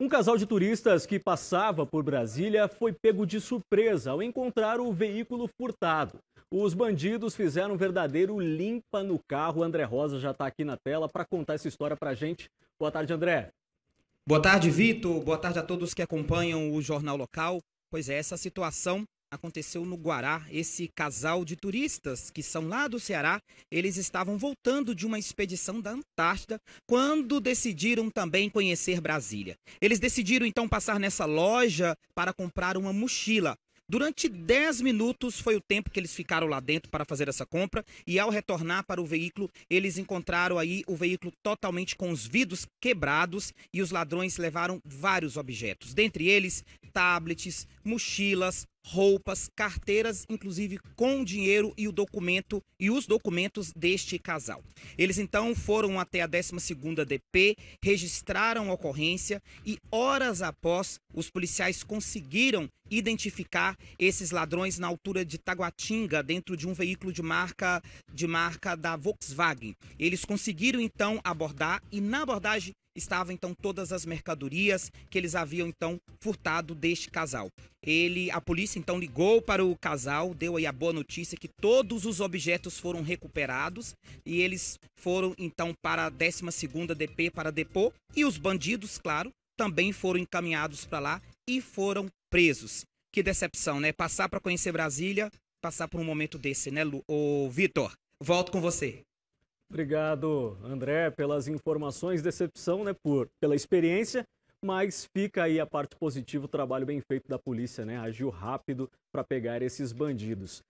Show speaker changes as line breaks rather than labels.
Um casal de turistas que passava por Brasília foi pego de surpresa ao encontrar o veículo furtado. Os bandidos fizeram um verdadeiro limpa no carro. André Rosa já está aqui na tela para contar essa história para a gente. Boa tarde, André. Boa tarde,
Vitor. Boa tarde a todos que acompanham o Jornal Local. Pois é, essa situação aconteceu no Guará. Esse casal de turistas que são lá do Ceará, eles estavam voltando de uma expedição da Antártida quando decidiram também conhecer Brasília. Eles decidiram então passar nessa loja para comprar uma mochila. Durante 10 minutos foi o tempo que eles ficaram lá dentro para fazer essa compra e ao retornar para o veículo, eles encontraram aí o veículo totalmente com os vidros quebrados e os ladrões levaram vários objetos, dentre eles tablets, mochilas, roupas, carteiras, inclusive com dinheiro e o documento e os documentos deste casal. Eles então foram até a 12ª DP, registraram a ocorrência e horas após os policiais conseguiram identificar esses ladrões na altura de Taguatinga, dentro de um veículo de marca de marca da Volkswagen. Eles conseguiram então abordar e na abordagem estavam então todas as mercadorias que eles haviam então furtado deste casal. Ele, a polícia então ligou para o casal, deu aí a boa notícia que todos os objetos foram recuperados e eles foram então para a 12ª DP para depor e os bandidos, claro, também foram encaminhados para lá e foram presos. Que decepção, né? Passar para conhecer Brasília, passar por um momento desse, né, Lu? Ô, Vitor, volto com você.
Obrigado, André, pelas informações, decepção, né, por, pela experiência, mas fica aí a parte positiva, o trabalho bem feito da polícia, né? Agiu rápido para pegar esses bandidos.